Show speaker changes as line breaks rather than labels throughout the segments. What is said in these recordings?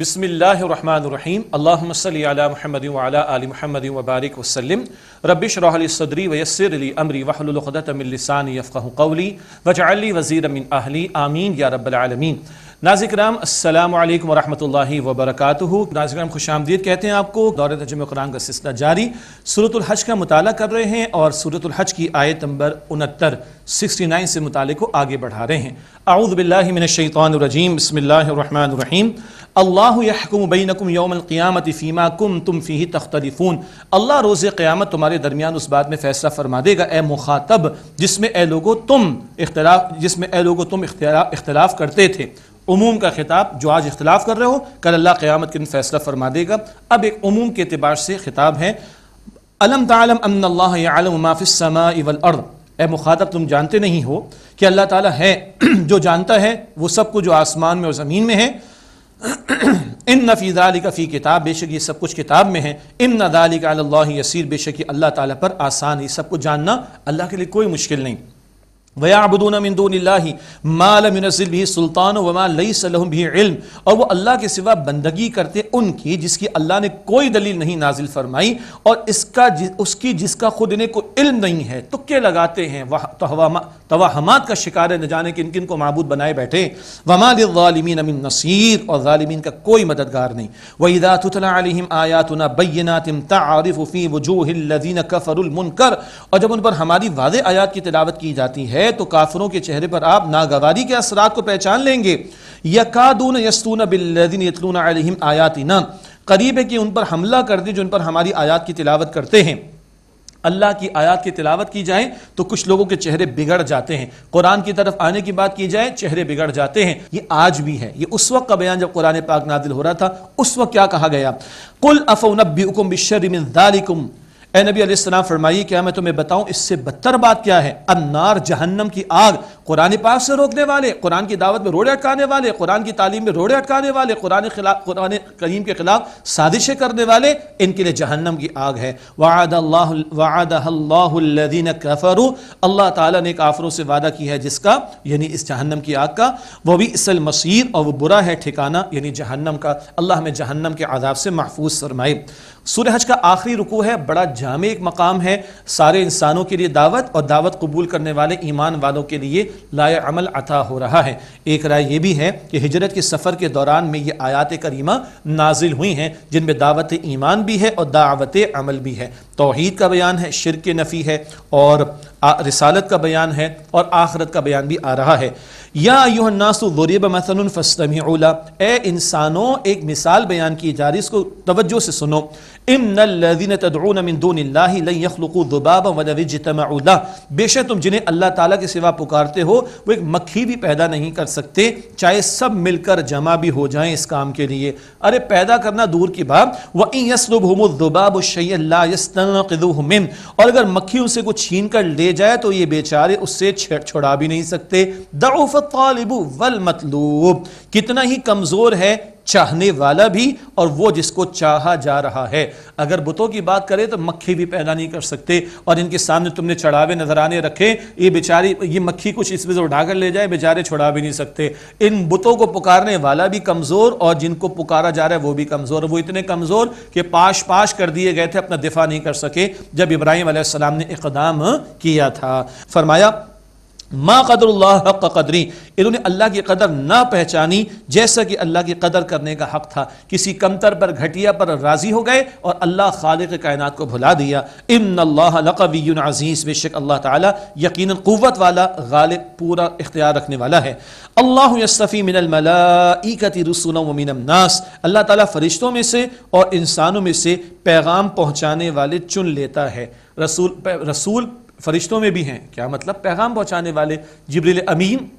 बिसमीम अल्लाम महमद आल महमद वबारक वसलम रबिश रहसदरी वयसरली अमरी वहलतमिलसानी यफ़क़ली वजाली वज़ी अमिन आहली आमीन या रबालमीन नाजिक्राम अल्लाम वरहमल वबरक नाज़िकराम खुश आमदीद कहते हैं आपको दौर तजम कुरान का सिलसिला जारी सूरतलहज का मताल कर रहे हैं और सूरतलहज की आयत नंबर उनहत्तर सिक्सटी नाइन से मुताल को आगे बढ़ा रहे हैं आऊदबिल्लिमिनशैतरजीम बसमीम अल्लाह अल्लाहकुमबैनकुम यौमक़ियामत फ़ीमा कुम तुम फ़ी तख्तलिफून अल्लाह रोज़ क़्यामत तुम्हारे दरमियान उस बात में फ़ैसला फरमा देगा ए मुखातब जिसमें ए लोगो तुम इख्तलाफ जिसमें ए लोगो तुम इख्तलाफ करते थे उमूम का खिताब जो आज इख्तलाफ कर रहे हो कल अल्लाह क़्यामत के दिन फ़ैसला फरमा देगा अब एक उमूम के अतबार से खिताब है अलम तलम अम्लाफ़िसमा इवल अर्द ए मुखातब तुम जानते नहीं हो कि अल्लाह ताला है जो जानता है वो सब कुछ जो आसमान में और ज़मीन में है इन नफ़ी फी किताब बेशक ये सब कुछ किताब में है इन नदालिका यसीर बेशक अल्लाह ताला पर आसान है सब कुछ जानना अल्लाह के लिए कोई मुश्किल नहीं वयाबदून मिंदूनला भी सुल्तान वमा लई भी और वो अल्लाह के सिवा बंदगी करते उनकी जिसकी अल्लाह ने कोई दलील नहीं नाजिल फरमाई और इसका जि, उसकी जिसका खुद ने कोई इल्म नहीं है तुक्के लगाते हैं वह तो तोहमात का शिकार है न जाने किन किन को मबूद बनाए बैठे वमालमिन अमिन नसीर और ालमीन का कोई मददगार नहीं वहीदातम आयातना बैनातिम तारफ़ी वजूहदीन कर और जब उन पर हमारी वाज आयात की तिलावत की जाती है तो काफरों के चेहरे पर आप नागवारी के असरात को पहचान लेंगे यकादून यस्तून बिल्लिन यतलून आयातिन करीब है कि उन पर हमला कर दे जो उन पर हमारी आयात की तिलावत करते हैं अल्लाह की आयात की तिलावत की जाए तो कुछ लोगों के चेहरे बिगड़ जाते हैं कुरान की तरफ आने की बात की जाए चेहरे बिगड़ जाते हैं ये आज भी है ये उस वक्त का बयान जब कुरान पाक नादिल हो रहा था उस वक्त क्या कहा गया कुल अफ़ोनबीकुम बिशरमिनदालिकुम ए नबी अलैहिस्सलाम फरमाइए क्या मैं तुम्हें बताऊं इससे बदतर बात क्या है अन्नार जहन्नम की आग कुरान पाक से रोकने वाले कुरान की दावत में रोड़े अटकाने वाले कुरान की तालीम में रोड़े अटकाने वाले कुरान खिलाफ कुरान करीम के खिलाफ साजिशें करने वाले इनके लिए जहन्नम की आग है वादीन कफरू अल्लाह ताला ने काफरों से वादा किया है जिसका यानी इस जहन्नम की आग का वह भी इसल मसीर और वह बुरा है ठिकाना यानी जहन्नम का अल्लाह हमें जहन्नम के आदाब से महफूज फरमाए सूर्य हज का आखिरी रुकू है बड़ा जामे एक मकाम है सारे इंसानों के लिए दावत और दावत कबूल करने वाले ईमान वालों के लिए लाए अमल अता हो रहा है एक राय यह भी है कि हिजरत के सफ़र के दौरान में ये आयात करीमा नाजिल हुई हैं जिनमें दावत ईमान भी है और दावत अमल भी है तोहद का बयान है शिर के नफ़ी है और रसालत का बयान है और आखरत का बयान भी आ रहा है या यूनासुरब मसनफ़समी ए इंसानों एक मिसाल बयान की जा रही इसको तवज्जो से सुनो बेशक तुम जिन्हें अल्लाह ताला के सिवा पुकारते हो वो एक मक्खी भी पैदा नहीं कर सकते चाहे सब मिलकर जमा भी हो जाएं इस काम के लिए अरे पैदा करना दूर की बात व और अगर मक्खी उसे कुछ छीन कर ले जाए तो ये बेचारे उससे छुड़ा भी नहीं सकते दफ़ालिबू वल मतलूब कितना ही कमज़ोर है चाहने वाला भी और वो जिसको चाहा जा रहा है अगर बुतों की बात करें तो मक्खी भी पैदा नहीं कर सकते और इनके सामने तुमने चढ़ावे नजर आने रखे ये बेचारी ये मक्खी कुछ इस से उठाकर ले जाए बेचारे छुड़ा भी नहीं सकते इन बुतों को पुकारने वाला भी कमज़ोर और जिनको पुकारा जा रहा है वो भी कमज़ोर वो इतने कमज़ोर कि पाश पाश कर दिए गए थे अपना दिफा नहीं कर सके जब इब्राहिम ने इकदाम किया था फरमाया माँ कदर हक कदरी इन्होंने अल्लाह की कदर ना पहचानी जैसा कि अल्लाह की कदर करने का हक था किसी कमतर पर घटिया पर राज़ी हो गए और अल्लाह के कायनात को भुला दिया इम अल्लाहवीन अजीज़ बेशक अल्लाह ताला यकीन क़ुवत वाला गालिब पूरा इख्तियार रखने वाला है यफ़ी मिनलमलाकती रसूल मिनमनास अल्लाह ताली फ़रिश्तों में से और इंसानों में से पैगाम पहुँचाने वाले चुन लेता है रसूल रसूल फरिश्तों में भी हैं क्या मतलब पैगाम पहुँचाने वाले जबरील अमीन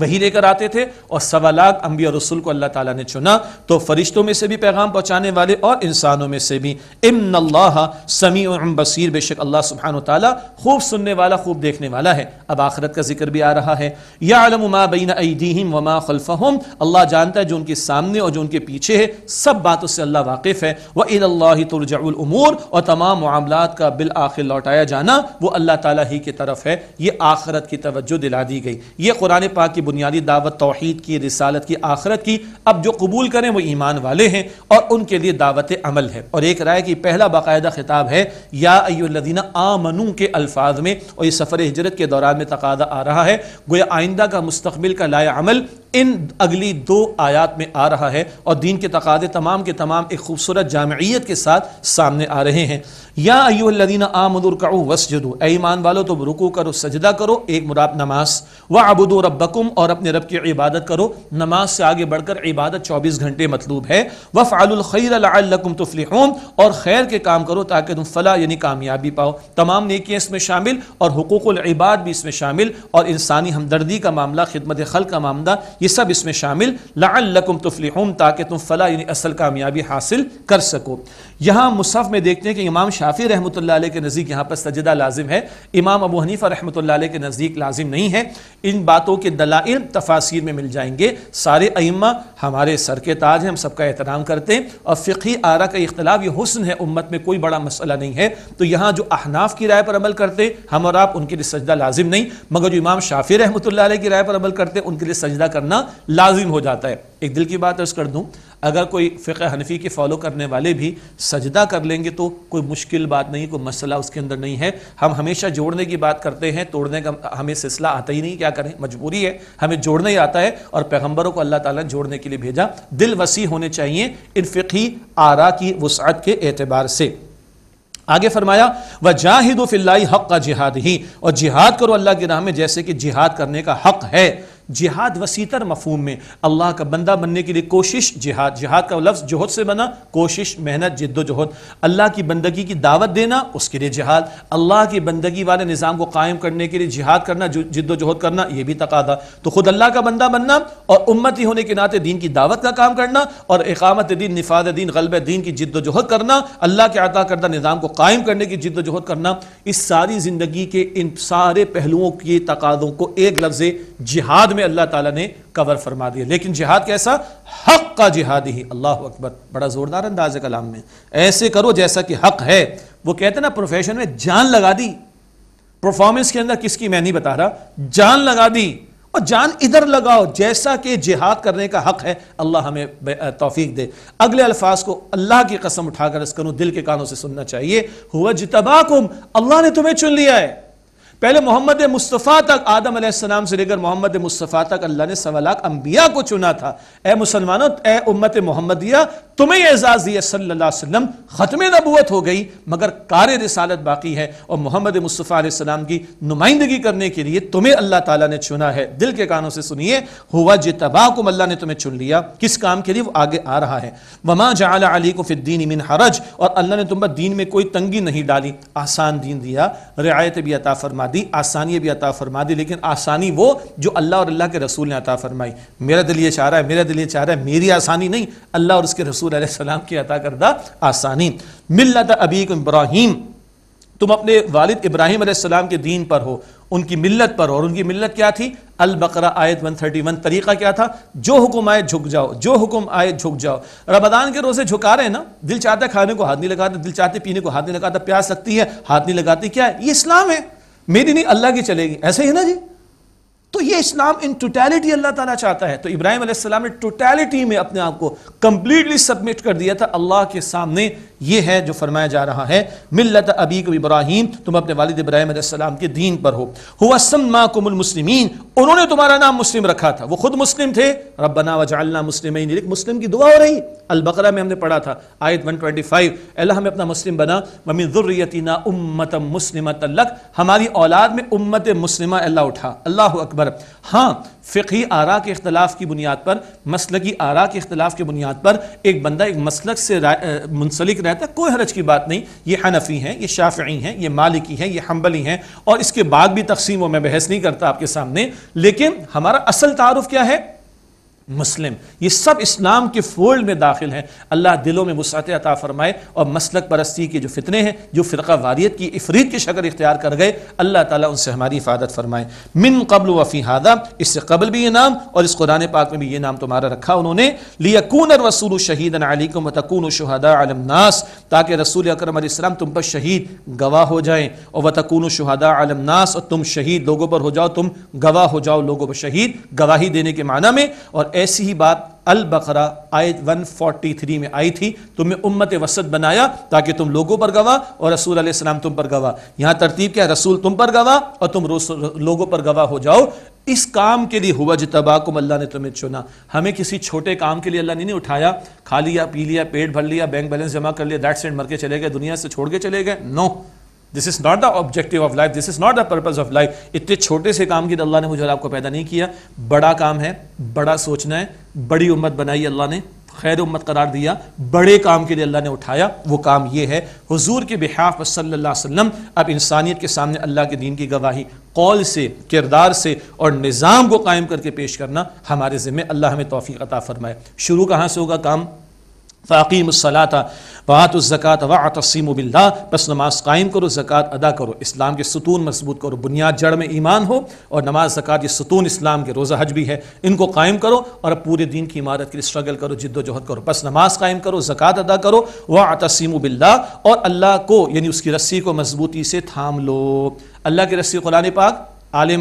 वही लेकर आते थे और सवा लाख अम्बी और रसुल को अल्लाह ताला ने चुना तो फरिश्तों में से भी पैगाम पहुंचाने वाले और इंसानों में से भी इमन अल्लाह समी और बसीर बेशक अल्लाह सुबहान तला खूब सुनने वाला खूब देखने वाला है अब आखरत का जिक्र भी आ रहा है या आलमा बीन अदीम वमा हम अल्लाह जानता है जो उनके सामने और जो उनके पीछे है सब बातों से अल्लाह वाकिफ़ है वह इल्ला तुरजाउलूर और तमाम मामला का बिल आखिर लौटाया जाना वो अल्लाह ताली ही की तरफ है ये आखरत की तवज्जो दिला दी गई ये कुरान पाक की बुनियादी दावत तोहद की रिसालत की आखरत की अब जो कबूल करें वो ईमान वाले हैं और उनके लिए दावत अमल है और एक राय की पहला बाकायदा खिताब है या अयोलदीना आमनू के अल्फाज में और इस सफ़र हजरत के दौरान में तकादा आ रहा है गोया आइंदा का मुस्तबिल का लाया अमल इन अगली दो आयात में आ रहा है और दीन के तकादे तमाम के तमाम एक खूबसूरत जामयत के साथ सामने आ रहे हैं या अयुल्लिन आमदुरकाऊ वसजदू ऐमान वालो तुम रुकू करो सजदा करो एक मुराब नमाज व अबुदो रबकुम और अपने रब की इबादत करो नमाज से आगे बढ़कर इबादत चौबीस घंटे मतलूब है व फ़ालखैरकुम तुफलिहूम और खैर के काम करो ताकि तुम फला यानी कामयाबी पाओ तमाम नेकियाँ इसमें शामिल और हकूक़ुल इबाद भी इसमें शामिल और इंसानी हमदर्दी का मामला खिदमत खल का मामला ये सब इसमें शामिल लकुम तुफलिहम ताकि तुम फला यानी असल कामयाबी हासिल कर सको यहाँ मुसफ़ में देखते हैं कि इमाम शाफी रहमत के नज़दीक यहाँ पर सजदा लाजिम है इमाम अबू हनीफ़ा रहमत के नज़दीक लाजिम नहीं है इन बातों के दलाइल तफासिर में मिल जाएंगे सारे अम्मा हमारे सर के ताज हैं हम सबका एहतराम करते हैं और फ़िकी आरा का इख्तलाफ यह हुसन है उम्मत में कोई बड़ा मसला नहीं है तो यहाँ जो अहनाफ की राय पर अमल करते हम और आप उनके लिए सजदा लाजिम नहीं मगर जो इमाम शाफी रहमत की राय पर अमल करते उनके लिए सजदा करना करना लाजिम हो जाता है एक दिल की बात अर्ज कर दूँ अगर कोई फ़िक हनफी के फॉलो करने वाले भी सजदा कर लेंगे तो कोई मुश्किल बात नहीं कोई मसला उसके अंदर नहीं है हम हमेशा जोड़ने की बात करते हैं तोड़ने का हमें सिलसिला आता ही नहीं क्या करें मजबूरी है हमें जोड़ने ही आता है और पैगम्बरों को अल्लाह ताला ने जोड़ने के लिए भेजा दिल वसी होने चाहिए इन फ़िकी आरा की वसात के एतबार से आगे फरमाया व जाहिद फिल्लाई हक का जिहाद ही और जिहाद करो अल्लाह की राह में जैसे कि जिहाद करने का हक है जिहाद वसीतर मफहम में अल्लाह का बंदा बनने के लिए कोशिश जिहाद जिहाद का लफ्ज़ जहद से बना कोशिश मेहनत जिद्दोजहद अल्लाह की बंदगी की दावत देना उसके लिए जिहाद अल्लाह की बंदगी वाले निज़ाम को कायम करने के लिए जिहाद करना जिद्दोजहद करना यह भी तकादा तो खुद अल्लाह का बंदा बनना और उम्मती होने के नाते दीन की दावत का काम करना और एकामत दिन निफाद दीन गलब दीन की जिद्दोजहद करना अल्लाह के अदा करदा निज़ाम को कायम करने की जिद्दोजहद करना इस सारी ज़िंदगी के इन सारे पहलुओं के तकादों को एक लफ्ज़ जिहाद में अल्लाह ताला ने कवर फरमा दिया लेकिन जिहाद कैसा हक का जिहाद ही अल्लाह अकबर बड़ा ज़ोरदार अंदाज है कलाम में ऐसे करो जैसा कि हक है वो कहते ना प्रोफेशन में जान लगा दी परफॉर्मेंस के अंदर किसकी मैं नहीं बता रहा जान लगा दी और जान इधर लगाओ जैसा कि जिहाद करने का हक है अल्लाह हमें तोफीक दे अगले अल्फाज को अल्लाह की कसम उठाकर इस करूँ दिल के कानों से सुनना चाहिए हुआ जितबाकुम अल्लाह ने तुम्हें चुन लिया है पहले मोहम्मद मुस्तफ़ा तक आदम आदम से लेकर मोहम्मद मुस्तफ़ा तक अल्लाह ने सवा लाख अम्बिया को चुना था ए मुसलमानों ए उम्मत मोहम्मदिया तुम्हें एजाज़ दिया सल्ला वसम ख़त्म नबूत हो गई मगर कार रसालत बाकी है और मोहम्मद मुस्तफ़ा की नुमाइंदगी करने के लिए तुम्हें अल्लाह ताला ने चुना है दिल के कानों से सुनिए हुआ जितबा को अल्लाह ने तुम्हें चुन लिया किस काम के लिए वो आगे आ रहा है वमा जहाँ अली को फिर दीन मिन हरज और अल्लाह ने तुम पर दीन में कोई तंगी नहीं डाली आसान दीन दिया रियायत भी अता फरमा दी आसानी भी अता फरमा दी लेकिन आसानी वो जो अल्लाह और अल्लाह के रसूल ने अता फरमाई मेरा दिल ये चाह रहा है मेरा दिल ये चाह रहा है मेरी आसानी नहीं अल्लाह और उसके रसूल सलाम की अता करदा आसानी था अबीक इब्राहिम तुम अपने वालिद इब्राहिम आसमाम के दीन पर हो उनकी मिल्लत पर और उनकी मिल्लत क्या थी अल बकरा आयत 131 तरीका क्या था जो हुक्म आए झुक जाओ जो हुक्म आए झुक जाओ रमदान के रोजे झुका रहे हैं ना दिल चाहता है खाने को हाथ नहीं लगाते दिल चाहते पीने को हाथ नहीं लगाता प्यास लगती है हाथ नहीं लगाती क्या है ये इस्लाम है मेरी नहीं अल्लाह की चलेगी ऐसे ही ना जी तो ये इस्लाम इन टोटैलिटी अल्लाह ताला चाहता है तो इब्राहिम अलैहिस्सलाम ने टोटैलिटी में अपने आप को कंप्लीटली सबमिट कर दिया था अल्लाह के सामने ये है जो फरमाया जा रहा है मिल्लत अबीक इब्राहिम तुम अपने वालिद इब्राहिम अलैहिस्सलाम के दीन पर हो हुआ सम्माकुमुल मुस्लिमीन उन्होंने तुम्हारा नाम मुस्लिम रखा था वो खुद मुस्लिम थे रब्बना वजअलना मुस्लिमीन मुस्लिम की दुआ हो रही अल बकरा में हमने पढ़ा था आयत 125 अल्लाह हमें अपना मुस्लिम बना ममिन ज़ुर्रियतिना उम्मतम मुस्लिमत लक हमारी औलाद में उम्मत मुस्लिमा अल्लाह उठा अल्लाह अकबर पर हाँ फ़िकी आरा के अख्तलाफ की बुनियाद पर मसलकी आरा के अख्तलाफ की बुनियाद पर एक बंदा एक मसलक से मुंसलिक रहता है कोई हरज की बात नहीं ये हनफी हैं ये शाफ़ी हैं ये मालिकी हैं ये हम्बली हैं और इसके बाद भी तकसीम मैं बहस नहीं करता आपके सामने लेकिन हमारा असल तारफ़ क्या है मुस्लिम ये सब इस्लाम के फोल्ड में दाखिल हैं अल्लाह दिलों में वसात अता फरमाए और मसलक परस्ती के जो फितने हैं जो फ़िरका वारियत की इफरीत की शक्ल इख्तियार कर गए अल्लाह ताला उनसे हमारी हिफाजत फरमाए मिन कबल वफ़ी हादा इससे कबल भी ये नाम और इस कुरान पाक में भी ये नाम तुम्हारा रखा उन्होंने लियकून रसूल शहीद अलीकम वतकून शहदा आलमनास ताकि रसूल अक्रम इस्लाम तुम पर शहीद गवाह हो जाए और वतकून शहदा आलमनास और तुम शहीद लोगों पर हो जाओ तुम गवाह हो जाओ लोगों पर शहीद गवाही देने के माना में और ऐसी ही बात अल बकरा आयत 143 में आई थी तुम्हें उम्मत वसत बनाया ताकि तुम लोगों पर गवाह और रसूल अलैहिस्सलाम तुम पर गवाह यहां तरतीब क्या रसूल तुम पर गवाह और तुम लोगों पर गवाह हो जाओ इस काम के लिए हुआ जतबाकुम अल्लाह ने तुम्हें चुना हमें किसी छोटे काम के लिए अल्लाह ने नहीं उठाया खा लिया पी लिया पेट भर लिया बैंक बैलेंस जमा कर लिया दैट सेंट मर के चले गए दुनिया से छोड़ के चले गए no no. This is not the objective of life this is not the purpose of life इतने छोटे से काम की तो अल्लाह ने मुझे और आपको पैदा नहीं किया बड़ा काम है बड़ा सोचना है बड़ी उम्मत बनाई अल्लाह ने खैर उम्मत करार दिया बड़े काम के लिए अल्लाह ने उठाया वो काम ये है हुजूर के बिहाफ पर सल्ला वसम अब इंसानियत के सामने अल्लाह के दीन की गवाही कौल से किरदार से और निज़ाम को कायम करके पेश करना हमारे ज़िम्मे अल्लाह हमें तोफ़ी अता फ़रमाए शुरू कहाँ से होगा काम फ़ाकीमसलाता ज़क़ात वाह वातसीम बिल्ला बस नमाज कायम करो ज़क़़त अदा करो इस्लाम के सतून मजबूत करो बुनियाद जड़ में ईमान हो और नमाज ज़क़़त ये सतून इस्लाम के रोज़ा हज भी है इनको कायम करो और पूरे दिन की इमारत के लिए स्ट्रगल करो जिद्दोजहद करो बस नमाज कायम करो ज़क़ात अदा करो वातसीम बिल्ला और अल्लाह को यानी उसकी रस्सी को मजबूती से थाम लो अल्लाह की रस्सी कुरान पाक आल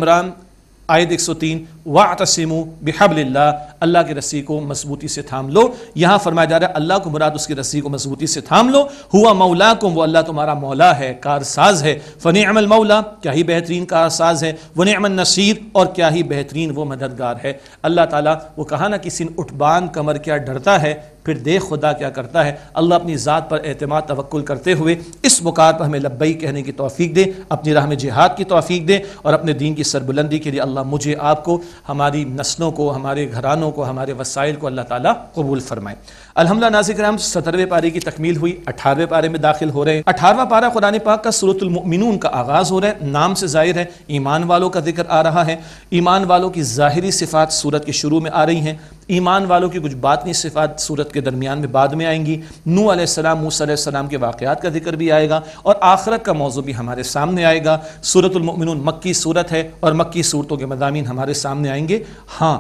आयद 103 वाह तसिमु बिहबल्ला अल्लाह की रस्सी को मजबूती से थाम लो यहाँ फरमाया जा रहा है अल्लाह को मुराद उसकी रस्सी को मजबूती से थाम लो हुआ मौला को वो अल्लाह तुम्हारा मौला है कारसाज है फ़न अमल मौला क्या ही बेहतरीन कारसाज है वन अमन नसीर और क्या ही बेहतरीन वो मददगार है अल्लाह ताला वो कहा ना किसी उठबान कमर क्या डरता है फिर देख खुदा क्या करता है अल्लाह अपनी ज़ात पर अतमाद तवक्ल करते हुए इस मुकार पर हमें लब्बई कहने की तोफ़ी दें अपनी राह में जिहाद की तोफ़ी दें और अपने दीन की सरबुलंदी के लिए अल्लाह मुझे आपको हमारी नस्लों को हमारे घरानों को हमारे वसाइल को अल्लाह ताली कबूल फरमाए अलहमदा नाजिक राम सत्रहवें पारे की तकमील हुई अठारहवें पारे में दाखिल हो रहे हैं अठारवा पारा कुरान पाक का सूरतमिन का आगाज हो रहा है नाम से जाहिर है ईमान वालों का जिक्र आ रहा है ईमान वालों की ज़ाहरी सिफात सूरत के शुरू में आ रही हैं ईमान वालों की कुछ बातनी सिफात सूरत के दरमियान में बाद में आएंगी नू आसम मूसम के वाक़ात का जिक्र भी आएगा और आखरत का मौजू भी हमारे सामने आएगा सूरतमिन मक्की सूरत है और मक्की सूरतों के मजामी हमारे सामने आएंगे हाँ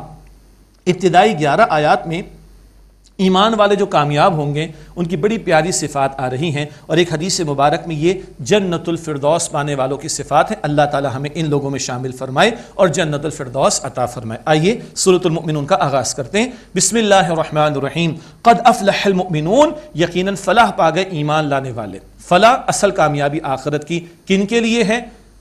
इब्तदाई ग्यारह आयात में ईमान वाले जो कामयाब होंगे उनकी बड़ी प्यारी सिफ़ात आ रही हैं और एक हदीस मुबारक में ये जन्नतफरदौस पाने वालों की सिफ़ात है अल्लाह ताला हमें इन लोगों में शामिल फरमाए और जन्नतफरदौस अता फरमाए आइए सूरतमिन का आगाज़ करते हैं बिसमीम कद अफलमिन यकीन फ़लाह पा गए ईमान लाने वाले फ़लाह असल कामयाबी आखरत की किन के लिए है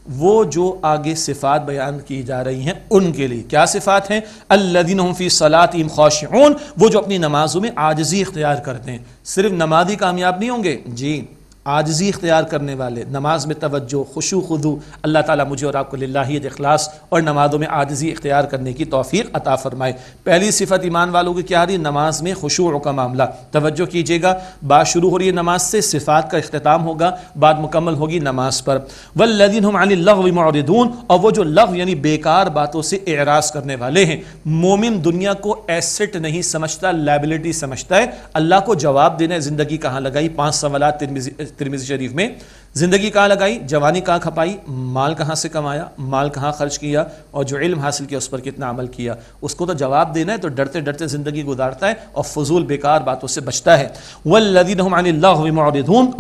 वो जो आगे सिफ़ात बयान की जा रही हैं उनके लिए क्या सिफ़ात हैं अल्लादीन फ़ी सलात इम खौश वो जो अपनी नमाज़ों में आजजी इख्तियार करते हैं सिर्फ नमाजी कामयाब नहीं होंगे जी आजजी इख्तियार करने वाले नमाज में तवज्जो खुशू खुदू अल्लाह ताला मुझे और आपको लाही अखलास और नमाज़ों में आजजी इख्तियार करने की तोफ़ी अता फ़रमाए पहली सिफत ईमान वालों की क्या रही नमाज में खुशू का मामला तवज्जो कीजिएगा बात शुरू हो रही है नमाज से सिफात का अख्ताम होगा बात मुकम्मल होगी नमाज पर वल्लिन हम लहमदून और वह जो लफ यानी बेकार बातों से एराज करने वाले हैं मोमिन दुनिया को एसेट नहीं समझता लाइबिलिटी समझता है अल्लाह को जवाब देना ज़िंदगी कहाँ लगाई पाँच सवाल तिरमिजी शरीफ में ज़िंदगी कहाँ लगाई जवानी कहाँ खपाई माल कहाँ से कमाया माल कहाँ खर्च किया और जो इल्म हासिल किया उस पर कितना अमल किया उसको तो जवाब देना है तो डरते डरते ज़िंदगी गुजारता है और फजूल बेकार बातों से बचता है वल्लिन हम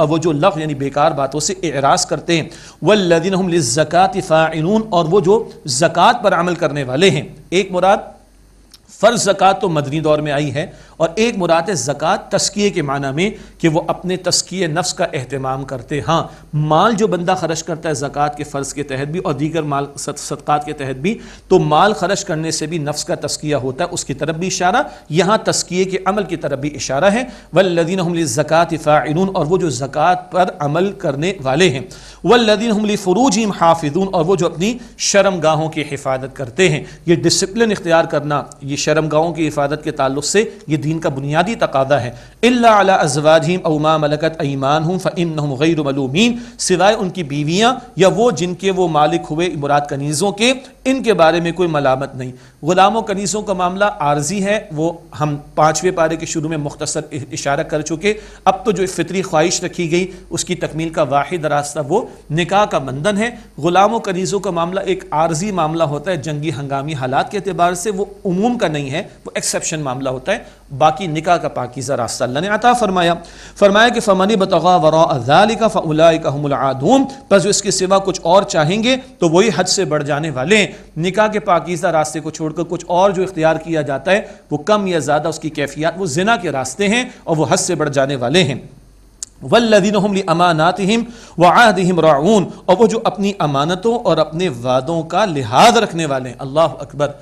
और वो जो लफ यानी बेकार बातों से एराज करते हैं वल्लिन हम ज़क़़त फ़ानून और वो जो ज़क़ात पर अमल करने वाले हैं एक मुराद फ़र्ज़ ज़क़ात तो मदनी दौर में आई है और एक मुराद ज़क़़त तस्किए के माना में कि वो अपने तस्किए नफ्स का अहतमाम करते हाँ माल जो बंदा खर्च करता है ज़क़़त के फ़र्ज़ के तहत भी और दीगर माल सदक़ात के तहत भी तो माल खर्च करने से भी नफ्स का तस्किया होता है उसकी तरफ भी इशारा यहाँ तस्किए के अमल की तरफ भी इशारा है वल्लिन हमली ज़क़़त फ़ाइन और वो जो ज़क़़त पर अमल करने वाले हैं वल्लिन हमली फ़रूज हाफिजून और वो जो अपनी शर्म गाहों की हिफाजत करते हैं ये डिसिप्लिन इख्तियार करना ये शर्म गाहों की हिफाजत के ताल्लुक से ये दीन का बुनियादी तकादा है अला अजवाजीम अमा मलकत ईमान हूँ फ़िन गैर मलूमीन सिवाय उनकी बीवियाँ या वो जिनके वो मालिक हुए मुराद कनीज़ों के इनके बारे में कोई मलामत नहीं ग़ुलामों कनीज़ों का मामला आर्जी है वो हम पांचवें पारे के शुरू में मुख्तसर इशारा कर चुके अब तो जो फितरी ख्वाहिश रखी गई उसकी तकमील का वाहिद रास्ता वो निकाह का बंधन है ग़ुलामों कनीज़ों का मामला एक आर्जी मामला होता है जंगी हंगामी हालात के अतबार से वो उमूम का नहीं है वो एक्सेप्शन मामला होता है बाकी निका का पाकिज़ा रास्ता अल्लाह ने अता फरमाया फरमाया कि फ़मन बतगा वराजाली का फ़लाई का बस इसके सिवा कुछ और चाहेंगे तो वही हद से बढ़ जाने वाले निका के पाकिज़ा रास्ते को छोड़कर कुछ और जो इख्तियार किया जाता है वो कम या ज़्यादा उसकी कैफियत वो जिना के रास्ते हैं और वह हद से बढ़ जाने वाले हैं वल्लिन अमानात हम व आहदम राउन और वो जो अपनी अमानतों और अपने वादों का लिहाज रखने वाले हैं अल्लाह अकबर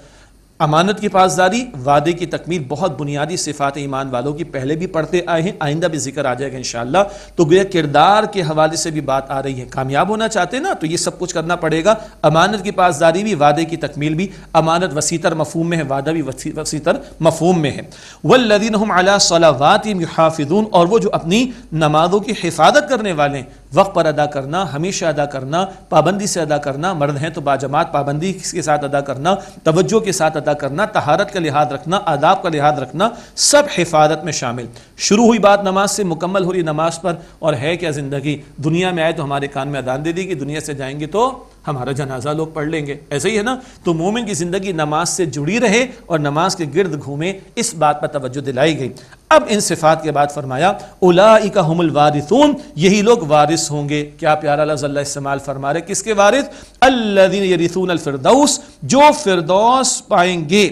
अमानत की पासदारी वादे की तकमील बहुत बुनियादी सिफात ईमान वालों की पहले भी पढ़ते आए हैं आइंदा भी जिक्र आ जाएगा इन तो गैर किरदार के हवाले से भी बात आ रही है कामयाब होना चाहते हैं ना तो ये सब कुछ करना पड़ेगा अमानत की पासदारी भी वादे की तकमील भी अमानत वसीतर मफहम में है वादा भी वसीतर मफहम में है वल्लिन अला सलावातिम और वो जो अपनी नमाजों की हिफाजत करने वाले हैं वक्त पर अदा करना हमेशा अदा करना पाबंदी से अदा करना मर्द हैं तो बाजमात पाबंदी के साथ अदा करना तवज्जो के साथ अदा करना तहारत का लिहाज रखना आदाब का लिहाज रखना सब हिफाजत में शामिल शुरू हुई बात नमाज से मुकम्मल हो रही नमाज पर और है क्या ज़िंदगी दुनिया में आए तो हमारे कान में अदान दे देगी दुनिया से जाएंगे तो हमारा जनाजा लोग पढ़ लेंगे ऐसे ही है ना तो मोमिन की ज़िंदगी नमाज से जुड़ी रहे और नमाज के गिर्द घूमे इस बात पर तवज्जो दिलाई गई अब इन सिफात के बाद फरमाया उलाई का वारिसून यही लोग वारिस होंगे क्या प्यारा लजल्ला इस्तेमाल फरमा रहे किसके वारिस अल्लादीन यरिसून फिरदौस जो फिरदौस पाएंगे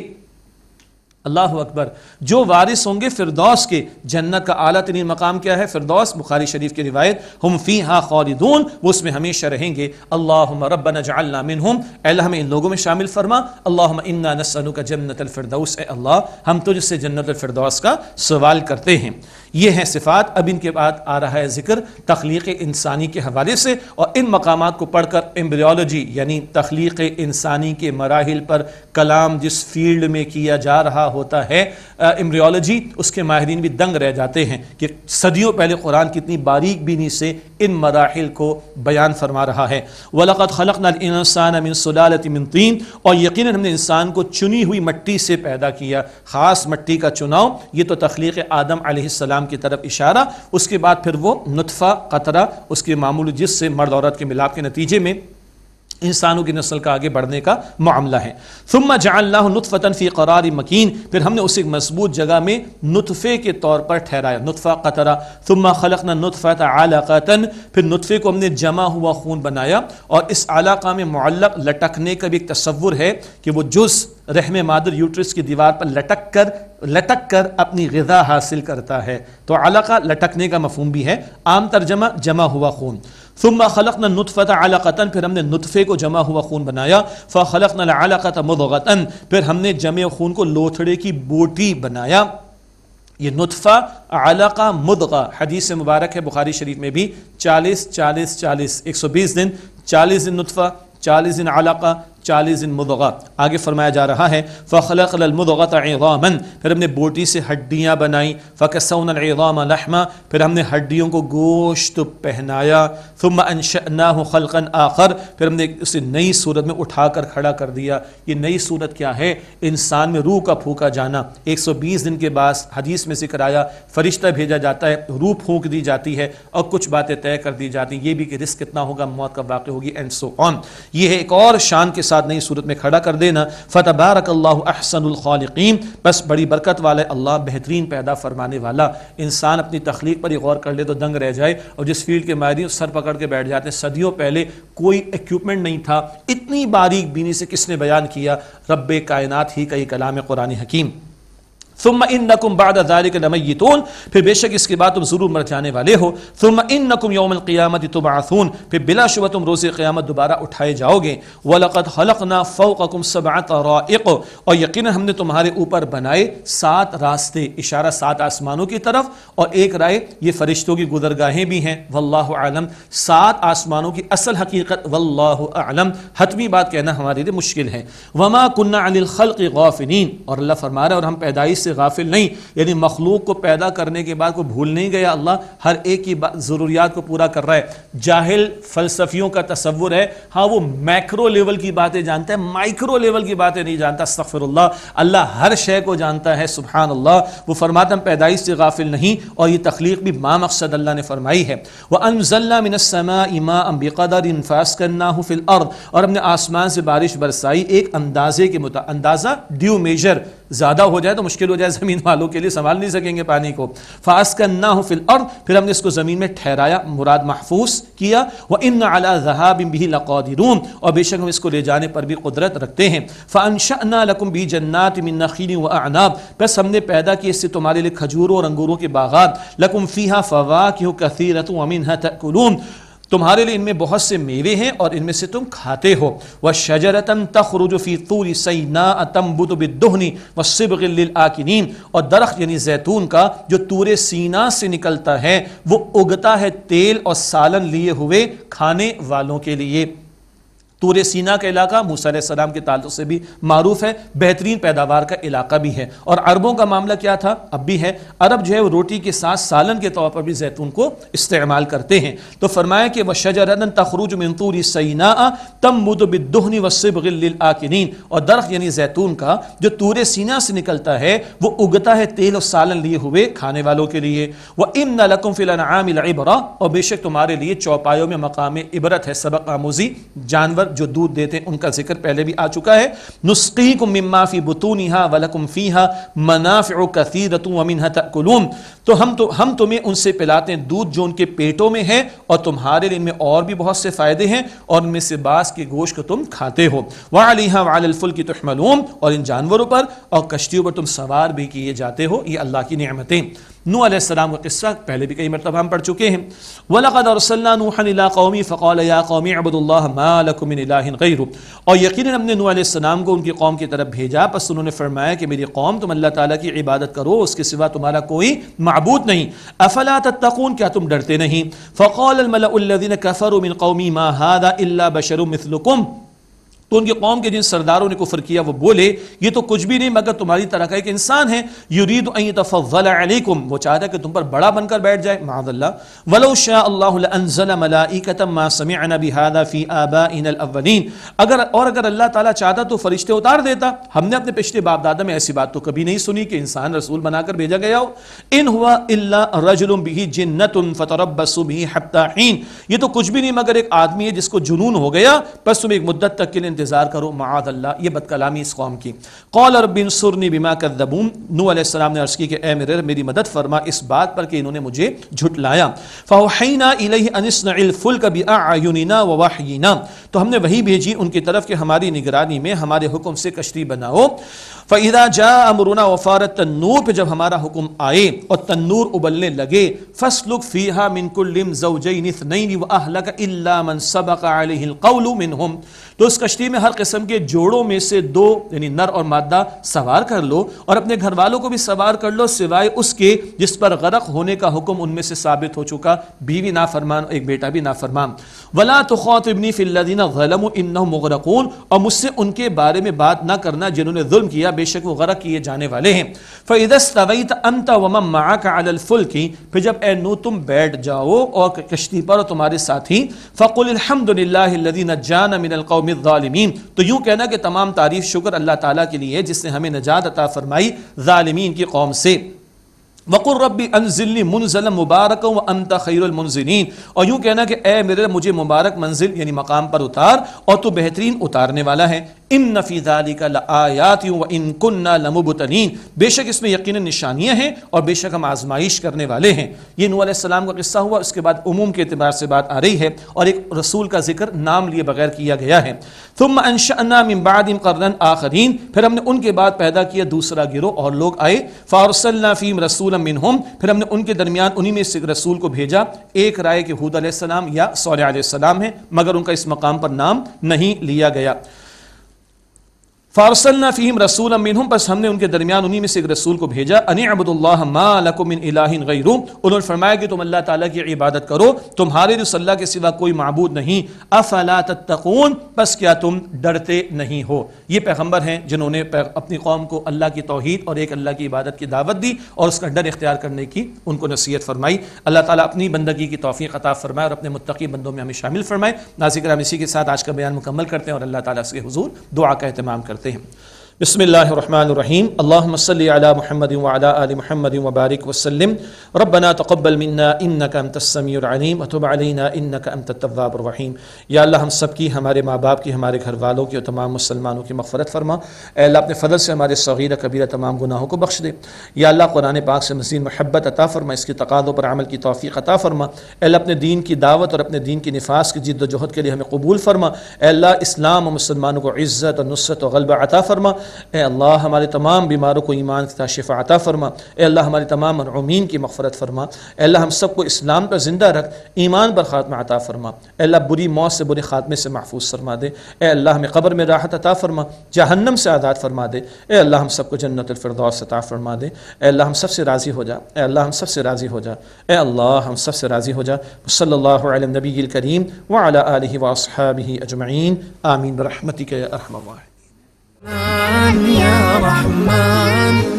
अल्लाह अकबर जो वारिस होंगे फिरदौस के जन्नत का आला तरीन मकाम क्या है फिरदौस बुखारी शरीफ की रिवायत हम फ़ी हा खौलिदून वो उसमें हमेशा रहेंगे अल्लाह रबना जामिन हम अल्लाह इन लोगों में शामिल फरमा अल्लाह इन्ना नसनु का जन्नत अलफरदौस अल्लाह हम तो जिससे जन्नत अलफरदौस का सवाल करते हैं ये हैं सिफात अब इनके बाद आ रहा है जिक्र तख्लीक इंसानी के हवाले से और इन मकाम को पढ़कर एम्ब्रियोलॉजी यानी तख्लीक इंसानी के मराहल पर कलाम जिस फील्ड में किया जा रहा होता है एम्ब्रियोलॉजी उसके माहरीन भी दंग रह जाते हैं कि सदियों पहले कुरान कितनी बारीक बीनी से इन मराहल को बयान फरमा रहा है वलक़त खलक नसानतिन और यकीन हमने इंसान को चुनी हुई मट्टी से पैदा किया ख़ास मट्टी का चुनाव ये तो तख्लीक आदम आसमाम की तरफ इशारा उसके बाद फिर वो नुतफ़ा कतरा उसके मामूल जिससे मर्द औरत के मिलाप के नतीजे में इंसानों की नस्ल का आगे बढ़ने का मामला है सुम्मा नुतफ़तन फ़ी करार मकीन फिर हमने उसे एक मजबूत जगह में नुतफ़े के तौर पर ठहराया नुतफ़ा कतरा सुम्मा खलकना नुतफ़त आलाकतन फिर नुतफ़े को हमने जमा हुआ खून बनाया और इस आलाका में मल्लक लटकने का भी एक तस्वुर है कि वो जुज़ रहम मादर यूट्रस की दीवार पर लटक कर लटक कर अपनी गजा हासिल करता है तो आलाका लटकने का मफहम भी है आम तर्जमा जमा हुआ खून सुम्मा खलक नुतफ़त आलाकतन फिर हमने नुतफ़े को जमा हुआ खून बनाया फ़ा खलक नलाकत मुदगतन फिर हमने जमे खून को लोथड़े की बोटी बनाया ये नुतफ़ा आलका मुदगा हदीस मुबारक है बुखारी शरीफ में भी चालीस चालीस चालीस एक सौ बीस दिन चालीस दिन नुतफ़ा चालीस दिन आलका चालीस दिन मुदगा आगे फरमाया जा रहा है फ़लमदगामन फिर हमने बोटी से हड्डियाँ बनाई फ़कसौनगाम लहमा फिर हमने हड्डियों को गोश्त पहनाया फिर अनशना खलकन आखर फिर हमने उसे नई सूरत में उठा कर खड़ा कर दिया ये नई सूरत क्या है इंसान में रूह का फूका जाना एक सौ बीस दिन के बाद हदीस में जिक्र आया फरिश्ता भेजा जाता है रूह फूक दी जाती है और कुछ बातें तय कर दी जाती हैं ये भी कि रिस्क कितना होगा मौत का वाक़ होगी एंड सो ऑन ये है एक और शान के साथ साथ नई सूरत में खड़ा कर देना फ़तबारक अहसनख़ालकीन बस बड़ी बरकत वाले अल्लाह बेहतरीन पैदा फरमाने वाला इंसान अपनी तख्लीक पर ही गौर कर ले तो दंग रह जाए और जिस फील्ड के माहरीन सर पकड़ के बैठ जाते हैं सदियों पहले कोई इक्विपमेंट नहीं था इतनी बारीक बीनी से किसने बयान किया रब कायनत ही कई कलाम कुरानी हकीम सुम इन नकुम बाद अजाल के लमयतून फिर बेशक इसके बाद तुम ज़रूर मर जाने वाले हो सुम इन नकुम योमल क़ियामत तुबासून फिर बिला शुबह तुम रोज़ क़्यामत दोबारा उठाए जाओगे वलक़त हलक ना फ़ोकम सबात रक़ और यकीन हमने तुम्हारे ऊपर बनाए सात रास्ते इशारा सात आसमानों की तरफ और एक राय ये फरिश्तों की गुजरगाहें भी हैं वल्लाह आलम सात आसमानों की असल हकीकत वल्लाह आलम हतमी बात कहना हमारे लिए मुश्किल है वमा कन्ना अनिल खल गौफिन और अल्लाह फरमा रहा और हम पैदाइश से गाफिल नहीं यानी मखलूक को पैदा करने के बाद को भूल नहीं गया अल्लाह हर एक की ज़रूरियात को पूरा कर रहा है जाहिल फ़लसफियों का तस्वुर है हाँ वो मैक्रो लेवल की बातें जानता है माइक्रो लेवल की बातें नहीं जानता सफ़र अल्लाह हर शे को जानता है सुबहान अल्लाह वो फरमातम पैदाइश से गाफिल नहीं और ये तख्लीक भी माँ मकसद अल्लाह ने फरमाई है वह अनजल्ला मिनसमा इमा अम्बिकदर इनफास करना हो फिल और हमने आसमान से बारिश बरसाई एक अंदाजे के मुता अंदाज़ा ड्यू मेजर ज़्यादा हो जाए तो मुश्किल हो जाए ज़मीन वालों के लिए संभाल नहीं सकेंगे पानी को फास का ना हो फिल और फिर हमने इसको ज़मीन में ठहराया मुराद महफूज किया व इन अला जहाबिम भी लकौदरून और बेशक हम इसको ले जाने पर भी कुदरत रखते हैं फ़ानशाना लकुम भी जन्नात मिन नखीन व अनाब बस हमने पैदा किए इससे तुम्हारे लिए खजूरों और अंगूरों के बागात लकुम फ़ीहा फ़वा क्यों कसरत अमिन तकलून तुम्हारे लिए इनमें बहुत से मेवे हैं और इनमें से तुम खाते हो वह शजरतन तखरुजफ़ी तूरी ना तम्बुतबिदोहनी व सिबिल आकिन और दरख्त यानी जैतून का जो तूरे सीना से निकलता है वो उगता है तेल और सालन लिए हुए खाने वालों के लिए तूर सीना का इलाका मूसा सलाम के ताल्लुक से भी मरूफ है बेहतरीन पैदावार का इलाका भी है और अरबों का मामला क्या था अब भी है अरब जो है रोटी के साथ सालन के तौर पर भी जैतून को इस्तेमाल करते हैं तो फरमाया कि वह तखरूज मंतूरी सीना तम मुदबिदहनी वसबिल्लिन और दरख यानी जैतून का जो तूर सीना से निकलता है वह उगता है तेल और सालन लिए हुए खाने वालों के लिए वह इम नलकुम फिलबरा और बेशक तुम्हारे लिए चौपायों में मकाम इबरत है सबक आमोजी जानवर जो दूध देते हैं उनका जिक्र पहले भी आ चुका है नुस्खी को मिम्माफ़ी बतूनी हा वलकुम फ़ी हा मनाफ़ कसीरतू अमिन तकुलूम तो हम तो हम तुम्हें उनसे पिलाते हैं दूध जो उनके पेटों में है और तुम्हारे लिए इनमें और भी बहुत से फ़ायदे हैं और उनमें से बास के गोश को तुम खाते हो हाँ वालफुल की तुहमलूम और इन जानवरों पर और कश्तियों पर तुम सवार भी किए जाते हो ये अल्लाह की नमतें नू का किस्सा पहले भी कई मरतब हम पढ़ चुके हैं वलकदरसल्ला कौमी फ़क़ौल या कौमी अबदुल्लाकुमिनरू और यकीन हमने नू को उनकी कौम की तरफ भेजा बस उन्होंने फरमाया कि मेरी कौम तुम अल्लाह ताली की इबादत करो उसके सिवा तुम्हारा कोई मबूत नहीं अफला तकून क्या तुम डरते नहीं फ़क़ौल कफ़र उमिन कौमी मा बशरुम तो उनकी कौम के जिन सरदारों ने कुफर किया वो बोले ये तो कुछ भी नहीं मगर तुम्हारी तरह का एक इंसान है युरीद तफ़लकुम वो चाहता है कि तुम पर बड़ा बनकर बैठ जाए महादल्ला वलो शाहबाफी अगर और अगर अल्लाह ताला चाहता तो फरिश्ते उतार देता हमने अपने पिछले बाप दादा में ऐसी बात तो कभी नहीं सुनी कि इंसान रसूल बनाकर भेजा गया हो इन हुआ अल्ला रजुलम भी जिन्नत फ़तरबसु भी हफ्ताहीन ये तो कुछ भी नहीं मगर एक आदमी है जिसको जुनून हो गया बस तुम एक मुद्दत तक के लिए इंतज़ार करो माद अल्लाह ये बदकलामी इस कौम की कौल और बिन सुरनी बिमा कदबून नू आसम ने अर्ज़ की कि ए मेरे मेरी मदद फरमा इस बात पर कि इन्होंने मुझे झुट झुटलाया फ़ाहना अनसनफुल कभी आयुनिना वाहना तो हमने वही भेजी उनकी तरफ कि हमारी निगरानी में हमारे हुक्म से कश्ती बनाओ फ़ैदा जा अमरुना वफारत तन्नूर पर जब हमारा हुक्म आए और तन्नूर उबलने लगे फसलुक फ़ीहा जो जई नई वहलक इल्ला कौलू मिन हम तो उस कश्ती किश्ती में हर किस्म के जोड़ों में से दो यानी नर और मादा सवार कर लो और अपने घर वालों को भी सवार कर लो सिवाय उसके जिस पर गरक होने का हुक्म उनमें से साबित हो चुका बीवी ना फरमान एक बेटा भी ना फरमान वला तो खौत इबनी फ़िल्लिन गलम इन मुगरकून और मुझसे उनके बारे में बात ना करना जिन्होंने जुल्म किया बेशक वो गरक किए जाने वाले हैं फ़ैदस तवैत अनत वमम मा का अलफुल की फिर जब ए नो तुम बैठ जाओ और कश्ती पर तुम्हारे साथी फ़कुल अलहमदिल्ला जान मिनल कौमिन आलमीन तो यूँ कहना कि तमाम तारीफ़ शुक्र अल्लाह ताला के लिए है जिसने हमें नजात अता फ़रमाई ालमीन की कौम से वक़ुर रबी अनजिली मुनजल मुबारक व अनत खैरमनजनिन और यूँ कहना कि ए मेरे मुझे मुबारक मंजिल यानी मकाम पर उतार और तो बेहतरीन उतारने वाला है इन नफ़ीदाली का आयात व इन कन्ना लमुबतनीन बेशक इसमें यकीन निशानियाँ हैं और बेशक हम आजमाइश करने वाले हैं ये नू आसलम का किस्सा हुआ उसके बाद उमूम के अतबार से बात आ रही है और एक रसूल का जिक्र नाम लिए बगैर किया गया है तुम अनशाबादिम करन आखरीन फिर हमने उनके बाद पैदा किया दूसरा गिरोह और लोग आए फ़ारसल्लाफ़ीम रसूल मिनहुम फिर हमने उनके दरमियान उन्हीं में से रसूल को भेजा एक राय के हूद सलाम या सौर सलाम है मगर उनका इस मकाम पर नाम नहीं लिया गया फ़ारसलना फ़ीम रसूल हूँ बस हमने उनके दरमियान उन्हीं में से एक रसूल को भेजा अन अबदुल्ला मालकुमिन इलाहिन गैरूम उन्होंने फरमाया कि तुम अल्लाह ताली की इबादत करो तुम्हारे रसल्ला के सिवा कोई मबूद नहीं अफला तकून बस क्या तुम डरते नहीं हो ये पैगम्बर हैं जिन्होंने अपनी कौम को अल्लाह की तोहद और एक अल्लाह की इबादत की दावत दी और उसका डर इख्तियार करने की उनको नसीहत फरमाई अल्लाह ताली अपनी बंदगी की तोफ़ी अता फरमाए और अपने मुतकी बंदों में हमें शामिल फरमाए नाजिक राम इसी के साथ आज का बयान मुकम्मल करते हैं और अल्लाह ताली के हजूर दुआ का अहतमाम करते हैं him. बसमीम अल्लाम महमद वाल महमद वबारक वसलम रबना तकबल मन्ना इन्न का तस्मीम अतबालना इन्न का तवाबरहीम या अल्लाह हम सब की हमारे माँ बाप की हमारे घर वालों की और तमाम मुसलमानों की मफ़रत फरमा अल्लाह अपने फ़दल से हमारे सगीर कबीर तमाम गुनाहों को बख्श दे या अल्लाह कुरान पाक से मजीद महब्बत अता फरमा इसकी तकादों पर अमल की तोफ़ी अता फरमा अल्लाह अपने दीन की दावत और अपने दीन की नफाज की जोहद के लिए हमें कबूल फरमा अल्लाह इस्लाम और मुसलमानों को इज़्ज़त और नुसरत और गलबा अता फरमा ए अल्लाह हमारे तमाम बीमारों को ईमान के साथ शिफा अता फरमा ए अल्लाह हमारे तमाम अमीन की मफफरत फरमा ए अल्लाह हम सबको इस्लाम पर ज़िंदा रख ईमान पर ख़ात्मा अता फरमा ए अल्लाह बुरी मौत से बुरे ख़ात्मे से महफूज फरमा दे ए अल्लाह हमें कब्र में राहत अता फरमा जहन्नम से आज़ाद फरमा दे ए अल्लाह हम सबको से अता फरमा दे ए अल्लाह हम सबसे राज़ी हो जा ए अल्लाह हम सबसे राज़ी हो जा ए अल्लाह हम सबसे राज़ी हो जा सल्ला नबी करीम वाली वासहाबी अजमैन आमीन बरहमती के अरहम يا رحمن